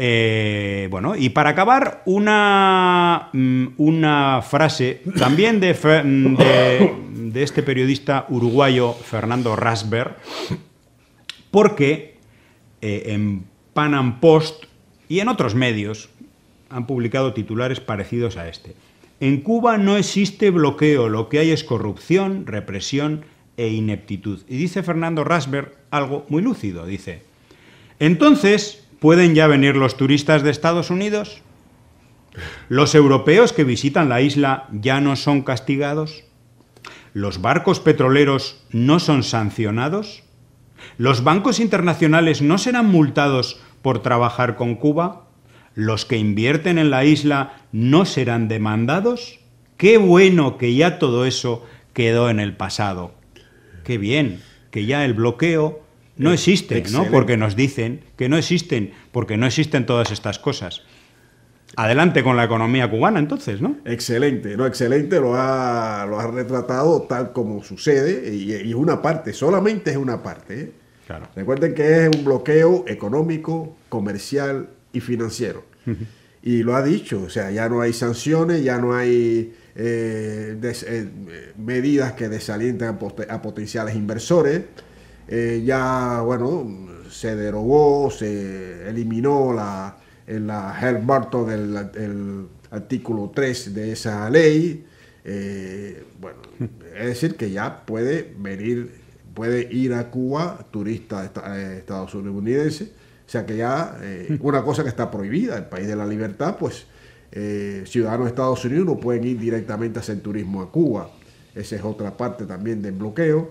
Eh, bueno, y para acabar, una, mm, una frase también mm, de, de, este periodista uruguayo Fernando Rasberg, porque eh, en Pan Am Post y en otros medios han publicado titulares parecidos a este. En Cuba no existe bloqueo, lo que hay es corrupción, represión e ineptitud. Y dice Fernando Rasberg algo muy lúcido, dice, entonces ¿Pueden ya venir los turistas de Estados Unidos? ¿Los europeos que visitan la isla ya no son castigados? ¿Los barcos petroleros no son sancionados? ¿Los bancos internacionales no serán multados por trabajar con Cuba? ¿Los que invierten en la isla no serán demandados? Qué bueno que ya todo eso quedó en el pasado. Qué bien que ya el bloqueo no existen, ¿no? Porque nos dicen que no existen, porque no existen todas estas cosas. Adelante con la economía cubana, entonces, ¿no? Excelente, ¿no? excelente lo ha, lo ha retratado tal como sucede y es una parte, solamente es una parte. ¿eh? Claro. Recuerden que es un bloqueo económico, comercial y financiero. Y lo ha dicho, o sea, ya no hay sanciones, ya no hay eh, eh, medidas que desalienten a potenciales inversores eh, ya, bueno, se derogó, se eliminó la, en la del el, artículo 3 de esa ley. Eh, bueno, es decir, que ya puede venir, puede ir a Cuba turista eh, estadounidense. O sea que ya una cosa que está prohibida, el país de la libertad, pues ciudadanos de Estados Unidos no pueden ir directamente a hacer turismo a Cuba. Esa es otra parte también del bloqueo.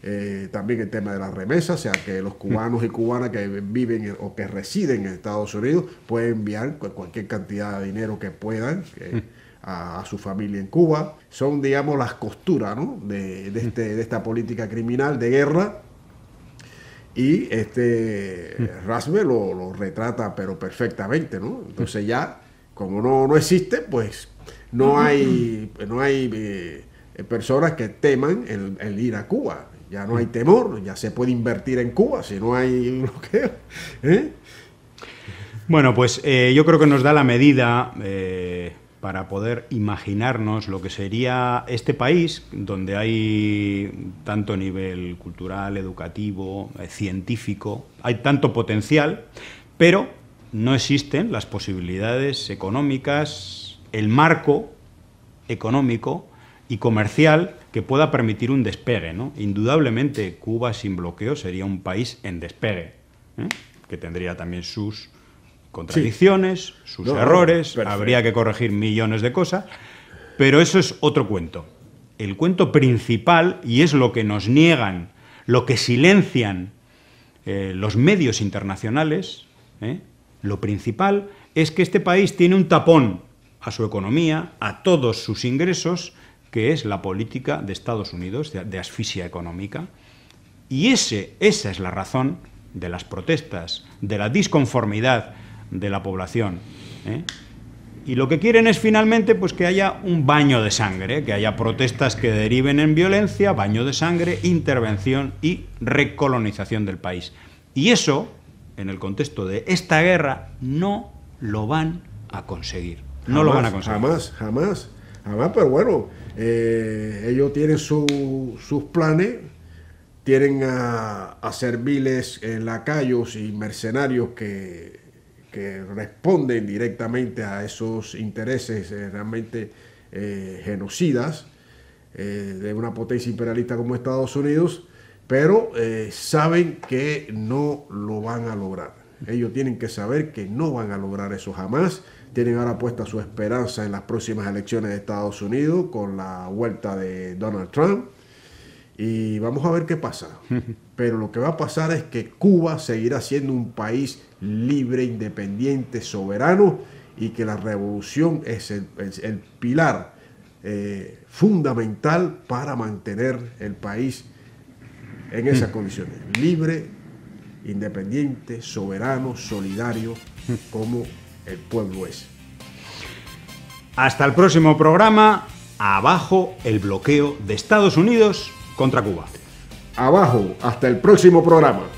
Eh, también el tema de las remesas, o sea que los cubanos y cubanas que viven o que residen en Estados Unidos pueden enviar cualquier cantidad de dinero que puedan eh, hmm. a, su familia en Cuba. Son, digamos, las costuras de, hmm. este, de esta política criminal de guerra y este hmm. Rasme lo, retrata pero perfectamente, ¿no? Entonces ya, como no, no existe, pues no hay, no hay eh, personas que teman el ir a Cuba ya no hay temor, ya se puede invertir en Cuba si no hay bloqueo. ¿eh? Bueno, pues eh, yo creo que nos da la medida eh, para poder imaginarnos lo que sería este país, donde hay tanto nivel cultural, educativo, científico, hay tanto potencial, pero no existen las posibilidades económicas, el marco económico y comercial que pueda permitir un despegue. ¿no? Indudablemente, Cuba sin bloqueo sería un país en despegue, ¿eh? que tendría también sus contradicciones, sus errores, habría que corregir millones de cosas, pero eso es otro cuento. El cuento principal, y es lo que nos niegan, lo que silencian eh, los medios internacionales, ¿eh? lo principal es que este país tiene un tapón a su economía, a todos sus ingresos, que es la política de Estados Unidos, de, asfixia económica. Y ese, esa es la razón de las protestas, de la disconformidad de la población. ¿eh? Y lo que quieren es finalmente pues, que haya un baño de sangre, que haya protestas que deriven en violencia, baño de sangre, intervención y recolonización del país. Y eso, en el contexto de esta guerra, no lo van a conseguir. No lo van a conseguir. Jamás, jamás pero bueno, eh, ellos tienen sus planes, tienen a, a serviles lacayos y mercenarios que, responden directamente a esos intereses eh, realmente eh, genocidas de una potencia imperialista como Estados Unidos, pero saben que no lo van a lograr. Ellos tienen que saber que no van a lograr eso jamás tienen ahora puesta su esperanza en las próximas elecciones de Estados Unidos con la vuelta de Donald Trump. Y vamos a ver qué pasa. Pero lo que va a pasar es que Cuba seguirá siendo un país libre, independiente, soberano y que la revolución es el, pilar eh, fundamental para mantener el país en esas mm. condiciones. Libre, independiente, soberano, solidario, mm. como el pueblo es. Hasta el próximo programa. Abajo el bloqueo de Estados Unidos contra Cuba. Abajo, hasta el próximo programa.